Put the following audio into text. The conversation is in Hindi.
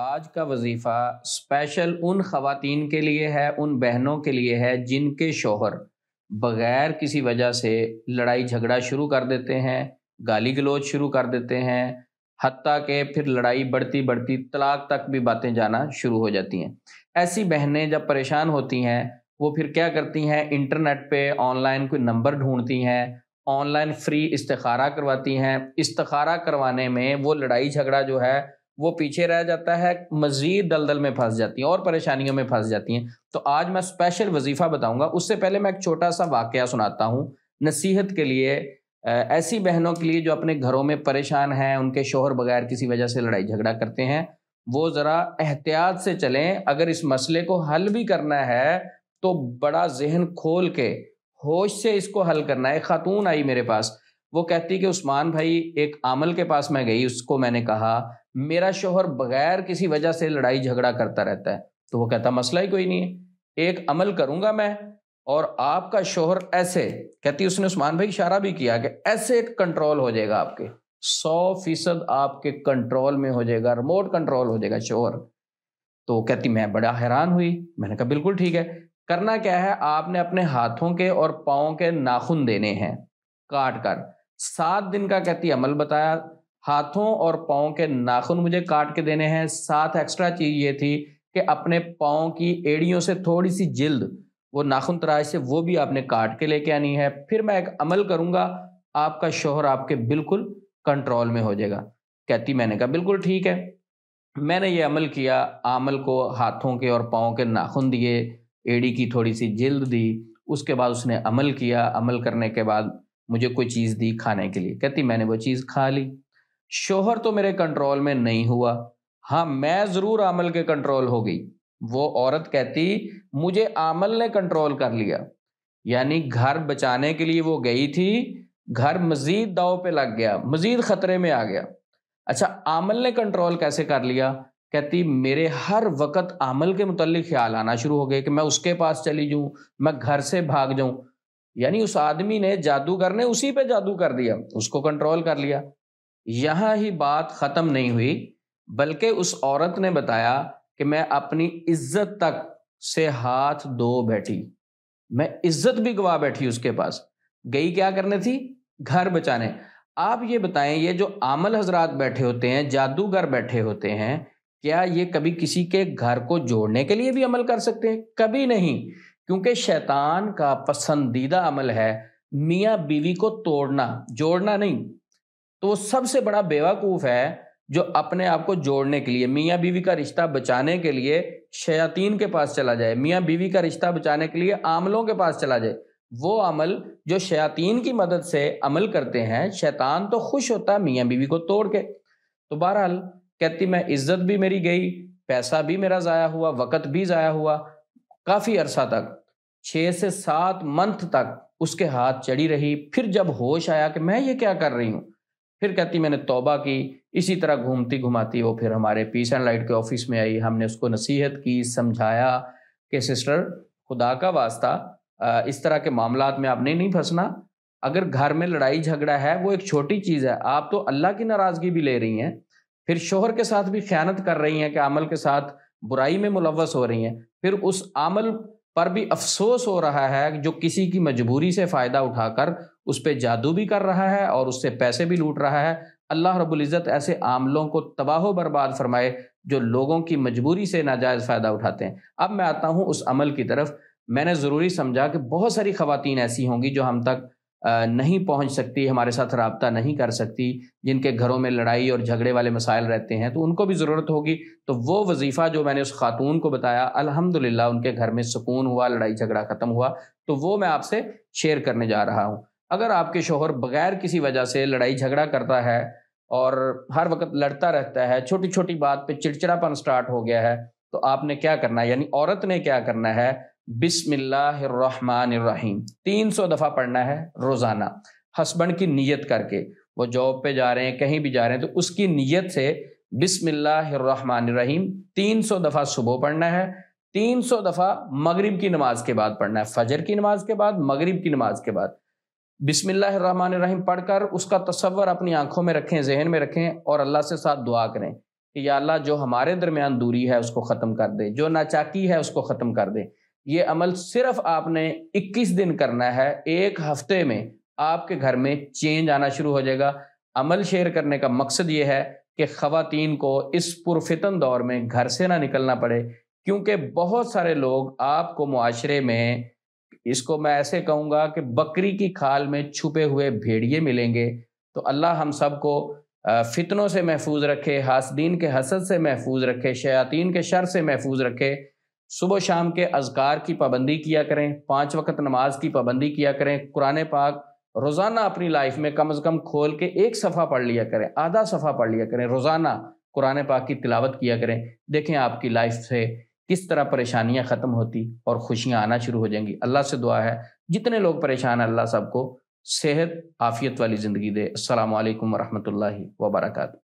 आज का वजीफ़ा स्पेशल उन खातन के लिए है उन बहनों के लिए है जिनके शोहर बग़ैर किसी वजह से लड़ाई झगड़ा शुरू कर देते हैं गाली गलोच शुरू कर देते हैं हती के फिर लड़ाई बढ़ती बढ़ती तलाक तक भी बातें जाना शुरू हो जाती हैं ऐसी बहनें जब परेशान होती हैं वो फिर क्या करती हैं इंटरनेट पे ऑनलाइन कोई नंबर ढूंढती हैं ऑनलाइन फ्री इस्तारा करवाती हैं इस्तारा करवाने में वो लड़ाई झगड़ा जो है वो पीछे रह जाता है मजीद दलदल में फंस जाती है और परेशानियों में फंस जाती हैं तो आज मैं स्पेशल वजीफा बताऊंगा उससे पहले मैं एक छोटा सा वाक़ सुनाता हूँ नसीहत के लिए ऐसी बहनों के लिए जो अपने घरों में परेशान हैं उनके शोहर बगैर किसी वजह से लड़ाई झगड़ा करते हैं वो ज़रा एहतियात से चलें अगर इस मसले को हल भी करना है तो बड़ा जहन खोल के होश से इसको हल करना है खातून आई मेरे पास वो कहती कि उस्मान भाई एक आमल के पास मैं गई उसको मैंने कहा मेरा शोहर बगैर किसी वजह से लड़ाई झगड़ा करता रहता है तो वो कहता मसला ही कोई नहीं है एक अमल करूंगा मैं और आपका शोहर ऐसे कहती उसने उस्मान भाई इशारा भी किया कि ऐसे कंट्रोल हो जाएगा आपके सौ फीसद आपके कंट्रोल में हो जाएगा रिमोट कंट्रोल हो जाएगा शोहर तो कहती मैं बड़ा हैरान हुई मैंने कहा बिल्कुल ठीक है करना क्या है आपने अपने हाथों के और पाओ के नाखून देने हैं काट कर सात दिन का कहती अमल बताया हाथों और पाओ के नाखून मुझे काट के देने हैं साथ एक्स्ट्रा चीज ये थी कि अपने पाओ की एड़ियों से थोड़ी सी जिल्द वो नाखून तराज से वो भी आपने काट के लेके आनी है फिर मैं एक अमल करूँगा आपका शोहर आपके बिल्कुल कंट्रोल में हो जाएगा कहती मैंने कहा बिल्कुल ठीक है मैंने ये अमल किया आमल को हाथों के और पाँव के नाखून दिए एड़ी की थोड़ी सी जिल्द दी उसके बाद उसने अमल किया अमल करने के बाद मुझे कोई चीज़ दी खाने के लिए कहती मैंने वो चीज़ खा ली शोहर तो मेरे कंट्रोल में नहीं हुआ हाँ मैं ज़रूर आमल के कंट्रोल हो गई वो औरत कहती मुझे आमल ने कंट्रोल कर लिया यानी घर बचाने के लिए वो गई थी घर मजीद दाव पे लग गया मजीद खतरे में आ गया अच्छा आमल ने कंट्रोल कैसे कर लिया कहती मेरे हर वक्त आमल के मुतल ख्याल आना शुरू हो गए कि मैं उसके पास चली जाऊँ मैं घर से भाग जाऊँ यानी उस आदमी ने जादूगर ने उसी पे जादू कर दिया उसको कंट्रोल कर लिया यहां ही बात खत्म नहीं हुई बल्कि उस औरत ने बताया कि मैं अपनी इज्जत तक से हाथ धो बैठी मैं इज्जत भी गवा बैठी उसके पास गई क्या करने थी घर बचाने आप ये बताएं ये जो आमल हजरात बैठे होते हैं जादूगर बैठे होते हैं क्या ये कभी किसी के घर को जोड़ने के लिए भी अमल कर सकते हैं कभी नहीं क्योंकि शैतान का पसंदीदा अमल है मियाँ बीवी को तोड़ना जोड़ना नहीं तो वो सबसे बड़ा बेवकूफ़ है जो अपने आप को जोड़ने के लिए मियाँ बीवी का रिश्ता बचाने के लिए शयातीन के पास चला जाए मियाँ बीवी का रिश्ता बचाने के लिए आमलों के पास चला जाए वो अमल जो शयातीन की मदद से अमल करते हैं शैतान तो खुश होता है मियाँ बीवी को तोड़ के तो बहरहाल कहती मैं इज्जत भी मेरी गई पैसा भी मेरा ज़ाया हुआ वक़्त भी ज़ाया हुआ काफ़ी अरसा तक छः से सात मंथ तक उसके हाथ चढ़ी रही फिर जब होश आया कि मैं ये क्या कर रही हूँ फिर कहती मैंने तौबा की इसी तरह घूमती घुमाती वो फिर हमारे पीस एंड लाइट के ऑफिस में आई हमने उसको नसीहत की समझाया कि सिस्टर खुदा का वास्ता इस तरह के मामला में आपने नहीं फंसना अगर घर में लड़ाई झगड़ा है वो एक छोटी चीज़ है आप तो अल्लाह की नाराज़गी भी ले रही हैं फिर शोहर के साथ भी ख्यानत कर रही हैं कि अमल के साथ बुराई में मुलवस हो रही हैं फिर उस आमल पर भी अफसोस हो रहा है जो किसी की मजबूरी से फ़ायदा उठाकर उस पर जादू भी कर रहा है और उससे पैसे भी लूट रहा है अल्लाह रबुल्ज़त ऐसे आमलों को तबाह बर्बाद फरमाए जो लोगों की मजबूरी से नाजायज़ फ़ायदा उठाते हैं अब मैं आता हूँ उस अमल की तरफ मैंने ज़रूरी समझा कि बहुत सारी खवतिन ऐसी होंगी जो हम तक नहीं पहुंच सकती हमारे साथ रबता नहीं कर सकती जिनके घरों में लड़ाई और झगड़े वाले मसाइल रहते हैं तो उनको भी ज़रूरत होगी तो वो वजीफ़ा जो मैंने उस खातून को बताया अल्हम्दुलिल्लाह उनके घर में सुकून हुआ लड़ाई झगड़ा ख़त्म हुआ तो वो मैं आपसे शेयर करने जा रहा हूँ अगर आपके शोहर बगैर किसी वजह से लड़ाई झगड़ा करता है और हर वक्त लड़ता रहता है छोटी छोटी बात पर चिड़चिड़ापन स्टार्ट हो गया है तो आपने क्या करना है यानी औरत ने क्या करना है बिस्मिल्लाहिर्रहमानिर्रहीम सौ दफ़ा पढ़ना है रोज़ाना हस्बैंड की नीयत करके वो जॉब पे जा रहे हैं कहीं भी जा रहे हैं तो उसकी नीयत से बिस्मिल्लाहिर्रहमानिर्रहीम सौ दफ़ा सुबह पढ़ना है तीन सौ दफ़ा मगरिब की नमाज के बाद पढ़ना है फजर की नमाज के बाद मगरिब की नमाज के बाद बिस्मिल्लाहिर्रहमानिर्रहीम पढ़कर उसका तस्वर अपनी आंखों में रखें जहन में रखें और अल्लाह से साथ दुआ करें कि या अल्लाह जो हमारे दरमियान दूरी है उसको ख़त्म कर दे जो नाचाकी है उसको ख़त्म कर दे ये अमल सिर्फ आपने 21 दिन करना है एक हफ्ते में आपके घर में चेंज आना शुरू हो जाएगा अमल शेयर करने का मकसद ये है कि खातन को इस पुरफितन दौर में घर से ना निकलना पड़े क्योंकि बहुत सारे लोग आपको माशरे में इसको मैं ऐसे कहूँगा कि बकरी की खाल में छुपे हुए भेड़िए मिलेंगे तो अल्लाह हम सबको फितनों से महफूज रखे हासदीन के हसद से महफूज रखे शयातीन के शर से महफूज रखे सुबह शाम के अजकार की पाबंदी किया करें पाँच वक्त नमाज की पाबंदी किया करें कुरान पाक रोज़ाना अपनी लाइफ में कम अज़ कम खोल के एक सफ़ा पढ़ लिया करें आधा सफ़ा पढ़ लिया करें रोज़ाना कुरान पाक की तिलावत किया करें देखें आपकी लाइफ से किस तरह परेशानियां ख़त्म होती और खुशियां आना शुरू हो जाएंगी अल्लाह से दुआ है जितने लोग परेशान हैं अल्लाह सबको सेहत आफियत वाली ज़िंदगी दे वरहमत वरहमल वर्का